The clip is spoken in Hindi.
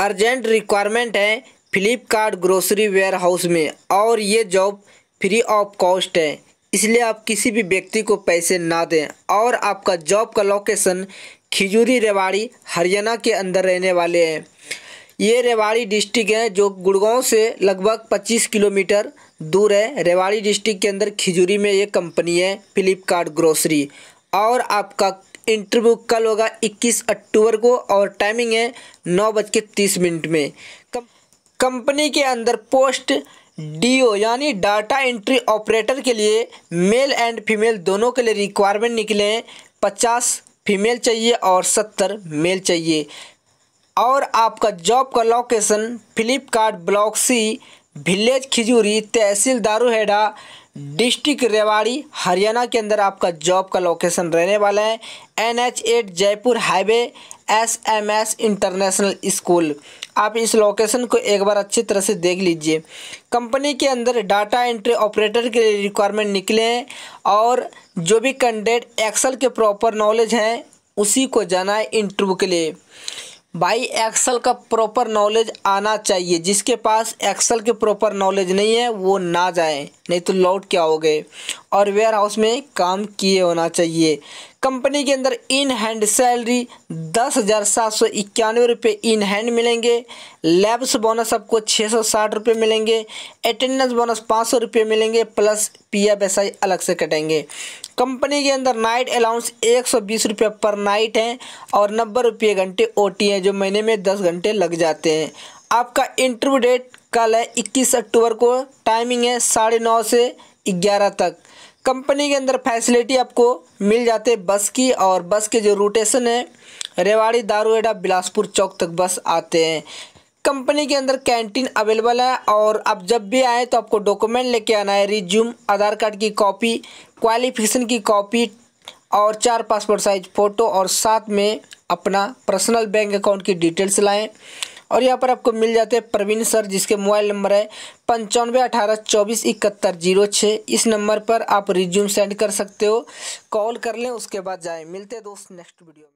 अर्जेंट रिक्वायरमेंट है फ्लिपकार्ट ग्रोसरी वेयर हाउस में और ये जॉब फ्री ऑफ कॉस्ट है इसलिए आप किसी भी व्यक्ति को पैसे ना दें और आपका जॉब का लोकेशन खिजूरी रेवाड़ी हरियाणा के अंदर रहने वाले हैं ये रेवाड़ी डिस्ट्रिक्ट है जो गुड़गांव से लगभग 25 किलोमीटर दूर है रेवाड़ी डिस्ट्रिक्ट के अंदर खिजूरी में ये कंपनी है फ्लिपकार्ट ग्रोसरी और आपका इंटरव्यू कल होगा 21 अक्टूबर को और टाइमिंग है नौ बज के तीस मिनट में कंपनी के अंदर पोस्ट डीओ यानी डाटा एंट्री ऑपरेटर के लिए मेल एंड फीमेल दोनों के लिए रिक्वायरमेंट निकले हैं पचास फीमेल चाहिए और सत्तर मेल चाहिए और आपका जॉब का location Flipkart block C village Khijuri तहसील दारूहेड़ा डिस्ट्रिक्ट रेवाड़ी हरियाणा के अंदर आपका जॉब का लोकेशन रहने वाला है N H eight Jaipur highway S M S international school आप इस लोकेशन को एक बार अच्छी तरह से देख लीजिए कंपनी के अंदर डाटा एंट्री ऑपरेटर के लिए रिक्वायरमेंट निकले हैं और जो भी कैंडिडेट एक्सल के प्रॉपर नॉलेज हैं उसी को जाना है इंटरव्यू के लिए भाई एक्सल का प्रॉपर नॉलेज आना चाहिए जिसके पास एक्सल के प्रॉपर नॉलेज नहीं है वो ना जाए नहीं तो लौट के आओगे और वेयर हाउस में काम किए होना चाहिए कंपनी के अंदर इन हैंड सैलरी दस हज़ार सात सौ इक्यानवे रुपये इन हैंड मिलेंगे लैब्स बोनस आपको छः सौ साठ रुपये मिलेंगे अटेंडेंस बोनस पाँच सौ रुपये मिलेंगे plus P F S I अलग से कटेंगे कंपनी के अंदर नाइट अलाउंस एक सौ बीस रुपये पर नाइट हैं और नब्बे रुपये घंटे ओ टी हैं जो महीने में दस घंटे लग जाते हैं आपका इंटरव्यू डेट कल है इक्कीस अक्टूबर को टाइमिंग है साढ़े नौ से ग्यारह तक कंपनी के अंदर फैसिलिटी आपको मिल जाते बस की और बस के जो रोटेशन है रेवाड़ी दारूएडा बिलासपुर चौक तक बस आते हैं कंपनी के अंदर कैंटीन अवेलेबल है और आप जब भी आए तो आपको डॉक्यूमेंट लेके आना है रिज्यूम आधार कार्ड की कॉपी क्वालिफिकेशन की कॉपी और चार पासपोर्ट साइज फ़ोटो और साथ में अपना पर्सनल बैंक अकाउंट की डिटेल्स लाएं और यहाँ पर आपको मिल जाते हैं प्रवीण सर जिसके मोबाइल नंबर है पंचानवे अठारह चौबीस इकहत्तर जीरो छः इस नंबर पर आप रिज्यूम सेंड कर सकते हो कॉल कर लें उसके बाद जाएँ मिलते हैं दोस्त नेक्स्ट वीडियो में